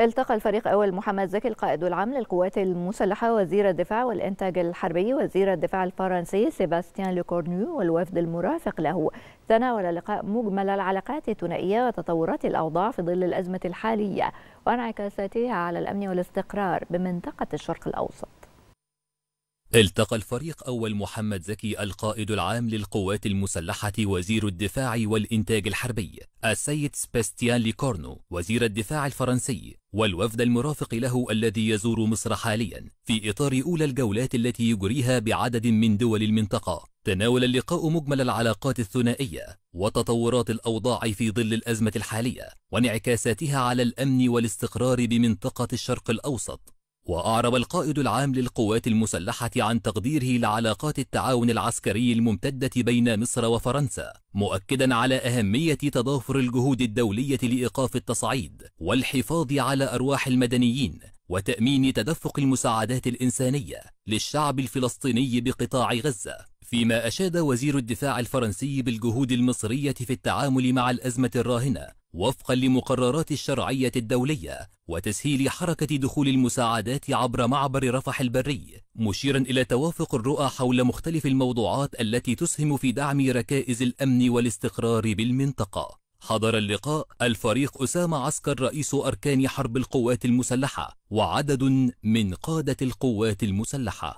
التقى الفريق أول محمد زكي القائد العام للقوات المسلحة وزير الدفاع والإنتاج الحربي وزير الدفاع الفرنسي سيباستيان لوكورنيو والوفد المرافق له تناول اللقاء مجمل العلاقات الثنائية وتطورات الأوضاع في ظل الأزمة الحالية وانعكاساتها على الأمن والاستقرار بمنطقة الشرق الأوسط التقى الفريق أول محمد زكي القائد العام للقوات المسلحة وزير الدفاع والإنتاج الحربي السيد سباستيان ليكورنو وزير الدفاع الفرنسي والوفد المرافق له الذي يزور مصر حاليا في إطار أولى الجولات التي يجريها بعدد من دول المنطقة تناول اللقاء مجمل العلاقات الثنائية وتطورات الأوضاع في ظل الأزمة الحالية وانعكاساتها على الأمن والاستقرار بمنطقة الشرق الأوسط وأعرب القائد العام للقوات المسلحة عن تقديره لعلاقات التعاون العسكري الممتدة بين مصر وفرنسا مؤكدا على أهمية تضافر الجهود الدولية لإيقاف التصعيد والحفاظ على أرواح المدنيين وتأمين تدفق المساعدات الإنسانية للشعب الفلسطيني بقطاع غزة فيما أشاد وزير الدفاع الفرنسي بالجهود المصرية في التعامل مع الأزمة الراهنة وفقا لمقررات الشرعية الدولية وتسهيل حركة دخول المساعدات عبر معبر رفح البري مشيرا إلى توافق الرؤى حول مختلف الموضوعات التي تسهم في دعم ركائز الأمن والاستقرار بالمنطقة حضر اللقاء الفريق أسامة عسكر رئيس أركان حرب القوات المسلحة وعدد من قادة القوات المسلحة